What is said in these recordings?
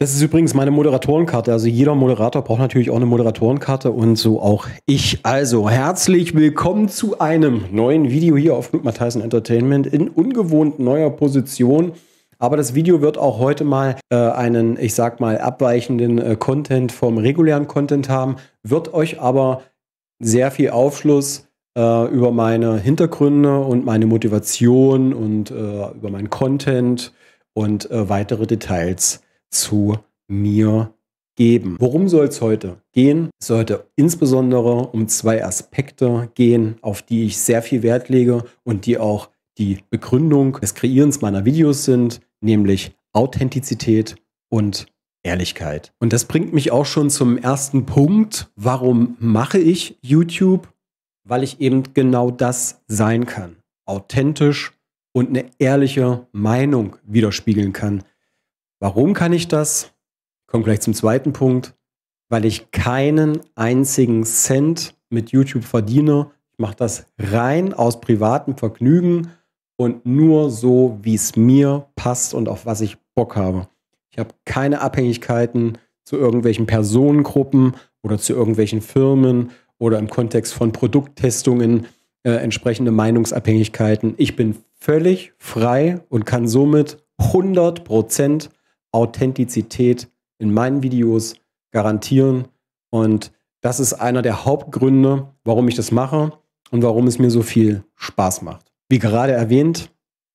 Das ist übrigens meine Moderatorenkarte. Also jeder Moderator braucht natürlich auch eine Moderatorenkarte und so auch ich. Also herzlich willkommen zu einem neuen Video hier auf Luke Matthijsen Entertainment in ungewohnt neuer Position. Aber das Video wird auch heute mal äh, einen, ich sag mal, abweichenden äh, Content vom regulären Content haben, wird euch aber sehr viel Aufschluss äh, über meine Hintergründe und meine Motivation und äh, über meinen Content und äh, weitere Details zu mir geben. Worum soll es heute gehen? Es soll heute insbesondere um zwei Aspekte gehen, auf die ich sehr viel Wert lege und die auch die Begründung des Kreierens meiner Videos sind, nämlich Authentizität und Ehrlichkeit. Und das bringt mich auch schon zum ersten Punkt. Warum mache ich YouTube? Weil ich eben genau das sein kann. Authentisch und eine ehrliche Meinung widerspiegeln kann. Warum kann ich das? Kommt gleich zum zweiten Punkt. Weil ich keinen einzigen Cent mit YouTube verdiene. Ich mache das rein aus privatem Vergnügen und nur so, wie es mir passt und auf was ich Bock habe. Ich habe keine Abhängigkeiten zu irgendwelchen Personengruppen oder zu irgendwelchen Firmen oder im Kontext von Produkttestungen äh, entsprechende Meinungsabhängigkeiten. Ich bin völlig frei und kann somit 100% Prozent Authentizität in meinen Videos garantieren. Und das ist einer der Hauptgründe, warum ich das mache und warum es mir so viel Spaß macht. Wie gerade erwähnt,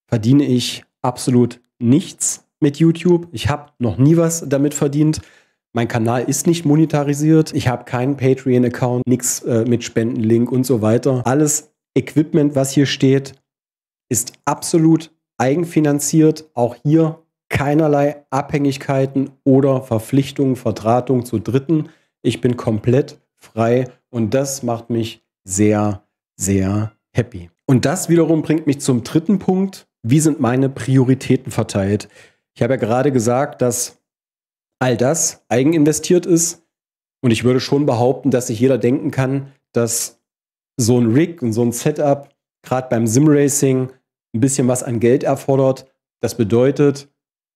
verdiene ich absolut nichts mit YouTube. Ich habe noch nie was damit verdient. Mein Kanal ist nicht monetarisiert. Ich habe keinen Patreon-Account, nichts äh, mit Spendenlink und so weiter. Alles Equipment, was hier steht, ist absolut eigenfinanziert. Auch hier keinerlei Abhängigkeiten oder Verpflichtungen, Verdrahtung zu Dritten. Ich bin komplett frei und das macht mich sehr, sehr happy. Und das wiederum bringt mich zum dritten Punkt. Wie sind meine Prioritäten verteilt? Ich habe ja gerade gesagt, dass all das eigeninvestiert ist. Und ich würde schon behaupten, dass sich jeder denken kann, dass so ein Rig und so ein Setup gerade beim Simracing ein bisschen was an Geld erfordert. Das bedeutet,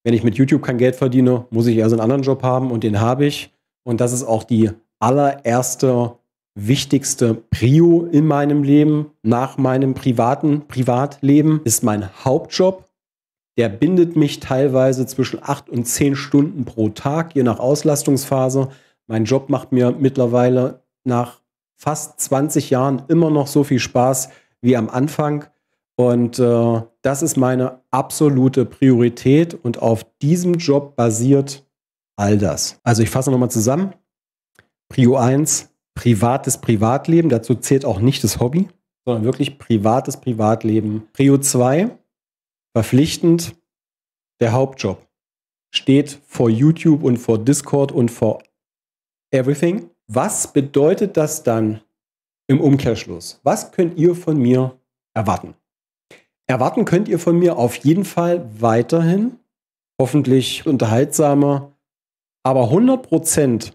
wenn ich mit YouTube kein Geld verdiene, muss ich also einen anderen Job haben und den habe ich. Und das ist auch die allererste, wichtigste Prio in meinem Leben, nach meinem privaten Privatleben, ist mein Hauptjob. Der bindet mich teilweise zwischen acht und zehn Stunden pro Tag, je nach Auslastungsphase. Mein Job macht mir mittlerweile nach fast 20 Jahren immer noch so viel Spaß wie am Anfang. Und äh, das ist meine absolute Priorität und auf diesem Job basiert all das. Also ich fasse nochmal zusammen. Prio 1, privates Privatleben, dazu zählt auch nicht das Hobby, sondern wirklich privates Privatleben. Prio 2, verpflichtend der Hauptjob. Steht vor YouTube und vor Discord und vor everything. Was bedeutet das dann im Umkehrschluss? Was könnt ihr von mir erwarten? Erwarten könnt ihr von mir auf jeden Fall weiterhin, hoffentlich unterhaltsamer, aber 100%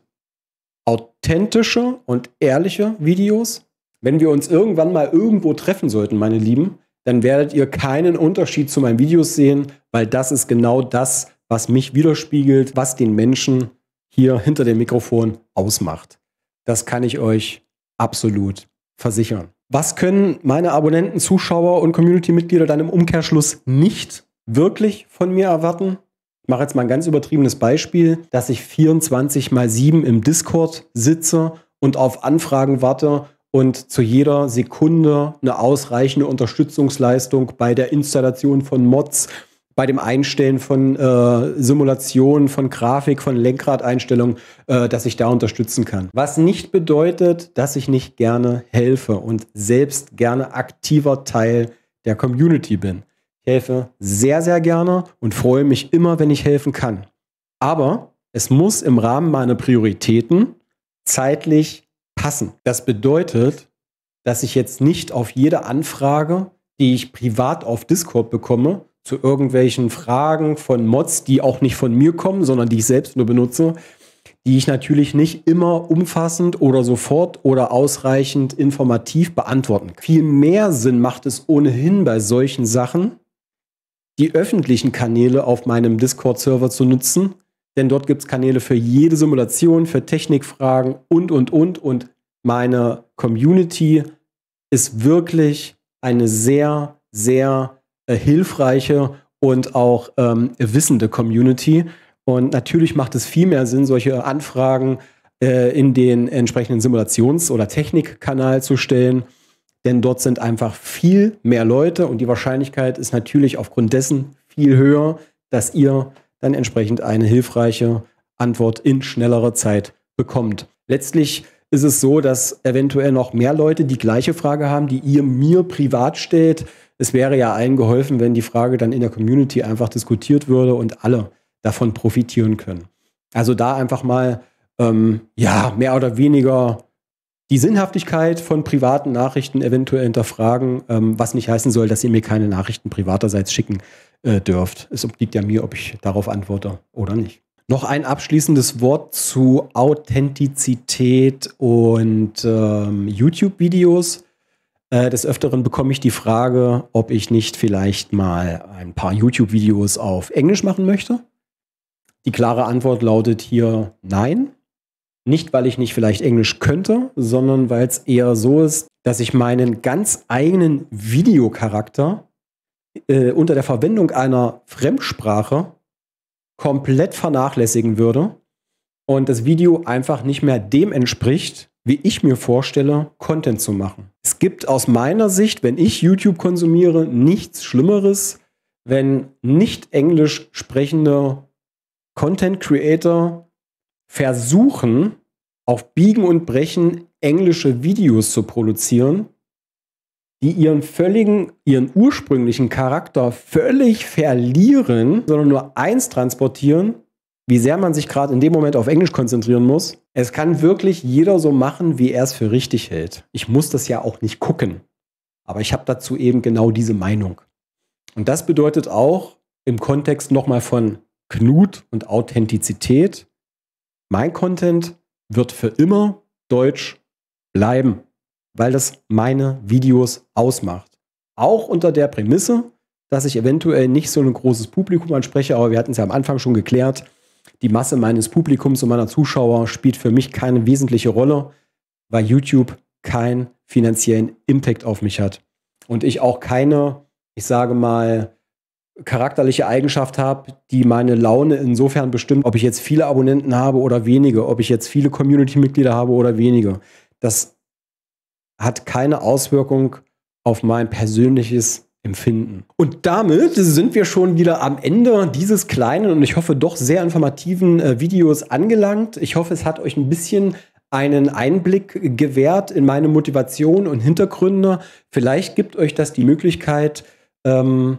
authentische und ehrliche Videos. Wenn wir uns irgendwann mal irgendwo treffen sollten, meine Lieben, dann werdet ihr keinen Unterschied zu meinen Videos sehen, weil das ist genau das, was mich widerspiegelt, was den Menschen hier hinter dem Mikrofon ausmacht. Das kann ich euch absolut versichern. Was können meine Abonnenten, Zuschauer und Community-Mitglieder dann im Umkehrschluss nicht wirklich von mir erwarten? Ich mache jetzt mal ein ganz übertriebenes Beispiel, dass ich 24 mal 7 im Discord sitze und auf Anfragen warte und zu jeder Sekunde eine ausreichende Unterstützungsleistung bei der Installation von Mods bei dem Einstellen von äh, Simulationen, von Grafik, von Lenkradeinstellungen, äh, dass ich da unterstützen kann. Was nicht bedeutet, dass ich nicht gerne helfe und selbst gerne aktiver Teil der Community bin. Ich helfe sehr, sehr gerne und freue mich immer, wenn ich helfen kann. Aber es muss im Rahmen meiner Prioritäten zeitlich passen. Das bedeutet, dass ich jetzt nicht auf jede Anfrage, die ich privat auf Discord bekomme, zu irgendwelchen Fragen von Mods, die auch nicht von mir kommen, sondern die ich selbst nur benutze, die ich natürlich nicht immer umfassend oder sofort oder ausreichend informativ beantworten kann. Viel mehr Sinn macht es ohnehin bei solchen Sachen, die öffentlichen Kanäle auf meinem Discord-Server zu nutzen, denn dort gibt es Kanäle für jede Simulation, für Technikfragen und, und, und. Und meine Community ist wirklich eine sehr, sehr äh, hilfreiche und auch ähm, wissende Community. Und natürlich macht es viel mehr Sinn, solche Anfragen äh, in den entsprechenden Simulations- oder Technikkanal zu stellen. Denn dort sind einfach viel mehr Leute und die Wahrscheinlichkeit ist natürlich aufgrund dessen viel höher, dass ihr dann entsprechend eine hilfreiche Antwort in schnellerer Zeit bekommt. Letztlich ist es so, dass eventuell noch mehr Leute die gleiche Frage haben, die ihr mir privat stellt, es wäre ja allen geholfen, wenn die Frage dann in der Community einfach diskutiert würde und alle davon profitieren können. Also da einfach mal, ähm, ja, mehr oder weniger die Sinnhaftigkeit von privaten Nachrichten eventuell hinterfragen, ähm, was nicht heißen soll, dass ihr mir keine Nachrichten privaterseits schicken äh, dürft. Es obliegt ja mir, ob ich darauf antworte oder nicht. Noch ein abschließendes Wort zu Authentizität und ähm, YouTube-Videos. Äh, des Öfteren bekomme ich die Frage, ob ich nicht vielleicht mal ein paar YouTube-Videos auf Englisch machen möchte. Die klare Antwort lautet hier nein. Nicht, weil ich nicht vielleicht Englisch könnte, sondern weil es eher so ist, dass ich meinen ganz eigenen Videocharakter äh, unter der Verwendung einer Fremdsprache komplett vernachlässigen würde und das Video einfach nicht mehr dem entspricht, wie ich mir vorstelle, Content zu machen. Es gibt aus meiner Sicht, wenn ich YouTube konsumiere, nichts Schlimmeres, wenn nicht englisch sprechende Content Creator versuchen, auf Biegen und Brechen englische Videos zu produzieren, die ihren völligen, ihren ursprünglichen Charakter völlig verlieren, sondern nur eins transportieren, wie sehr man sich gerade in dem Moment auf Englisch konzentrieren muss. Es kann wirklich jeder so machen, wie er es für richtig hält. Ich muss das ja auch nicht gucken. Aber ich habe dazu eben genau diese Meinung. Und das bedeutet auch im Kontext nochmal von Knut und Authentizität, mein Content wird für immer deutsch bleiben, weil das meine Videos ausmacht. Auch unter der Prämisse, dass ich eventuell nicht so ein großes Publikum anspreche, aber wir hatten es ja am Anfang schon geklärt, die Masse meines Publikums und meiner Zuschauer spielt für mich keine wesentliche Rolle, weil YouTube keinen finanziellen Impact auf mich hat. Und ich auch keine, ich sage mal, charakterliche Eigenschaft habe, die meine Laune insofern bestimmt, ob ich jetzt viele Abonnenten habe oder wenige, ob ich jetzt viele Community-Mitglieder habe oder wenige. Das hat keine Auswirkung auf mein persönliches empfinden. Und damit sind wir schon wieder am Ende dieses kleinen und ich hoffe doch sehr informativen äh, Videos angelangt. Ich hoffe, es hat euch ein bisschen einen Einblick gewährt in meine Motivation und Hintergründe. Vielleicht gibt euch das die Möglichkeit, ähm,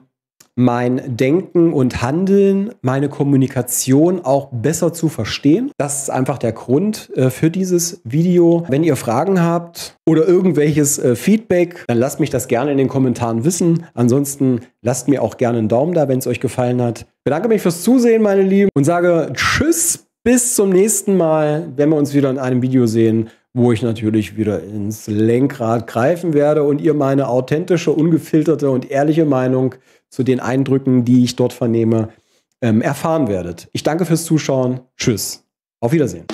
mein Denken und Handeln, meine Kommunikation auch besser zu verstehen. Das ist einfach der Grund äh, für dieses Video. Wenn ihr Fragen habt oder irgendwelches äh, Feedback, dann lasst mich das gerne in den Kommentaren wissen. Ansonsten lasst mir auch gerne einen Daumen da, wenn es euch gefallen hat. Ich bedanke mich fürs Zusehen, meine Lieben, und sage Tschüss, bis zum nächsten Mal, wenn wir uns wieder in einem Video sehen wo ich natürlich wieder ins Lenkrad greifen werde und ihr meine authentische, ungefilterte und ehrliche Meinung zu den Eindrücken, die ich dort vernehme, ähm, erfahren werdet. Ich danke fürs Zuschauen. Tschüss. Auf Wiedersehen.